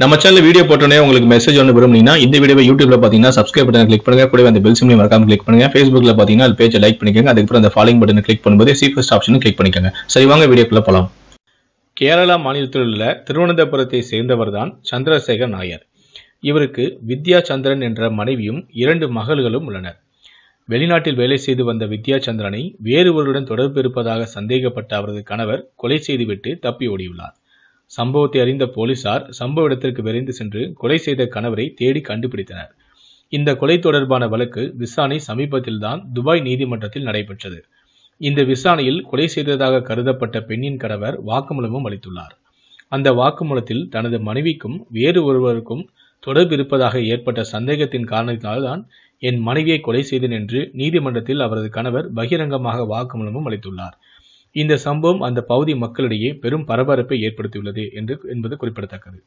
நம்ம channel video போட்டோன்னே உங்களுக்கு மெசேஜ் ஒன்று விரும்புனீங்கன்னா இந்த வீடியோ யூடியூப்ல பார்த்தீங்கன்னா சப்ஸ்கிரைப் பட்டன் கிளிக் பண்ணுங்க கூட அந்த பெல் சிம்லையும் மறக்காம கிளிக் பண்ணுங்க ஃபேஸ்புக்ல பார்த்தீங்கன்னா அது பேஜை லைக் பண்ணிக்கோங்க அதுக்கப்புறம் அந்த ஃபாலோ பட்டன் கிளிக் பண்ணும்போது ஃபர்ஸ்ட் ஆப்ஷன் கிளிக் பண்ணிக்கோங்க சரி வாங்க வீடியோக்குள்ள போகலாம் கேரளா மாநிலத்தில் உள்ள திருவனந்தபுரத்தை சேர்ந்தவர் தான் சந்திரசேகர் நாயர் இவருக்கு வித்யா சந்திரன் என்ற மனைவியும் இரண்டு மகள்களும் உள்ளனர் வெளிநாட்டில் வேலை செய்து வந்த சந்திரனை வேறு ஒருவருடன் தொடர்பு இருப்பதாக சந்தேகப்பட்ட அவரது கணவர் கொலை செய்துவிட்டு தப்பி ஓடியுள்ளார் சம்பவத்தை அறிந்த போலீசார் சம்பவ இடத்திற்கு விரைந்து சென்று கொலை செய்த கணவரை தேடி கண்டுபிடித்தனர் இந்த கொலை தொடர்பான வழக்கு விசாரணை சமீபத்தில்தான் துபாய் நீதிமன்றத்தில் நடைபெற்றது இந்த விசாரணையில் கொலை செய்ததாக கருதப்பட்ட பெண்ணின் கணவர் வாக்குமூலமும் அளித்துள்ளார் அந்த வாக்குமூலத்தில் தனது மனைவிக்கும் வேறு ஒருவருக்கும் தொடர்பு இருப்பதாக ஏற்பட்ட சந்தேகத்தின் காரணத்தினால்தான் என் மனைவியை கொலை செய்தேன் என்று நீதிமன்றத்தில் அவரது கணவர் பகிரங்கமாக வாக்குமூலமும் அளித்துள்ளார் இந்த சம்பவம் அந்த பகுதி மக்களிடையே பெரும் பரபரப்பை ஏற்படுத்தியுள்ளது என்று என்பது குறிப்பிடத்தக்கது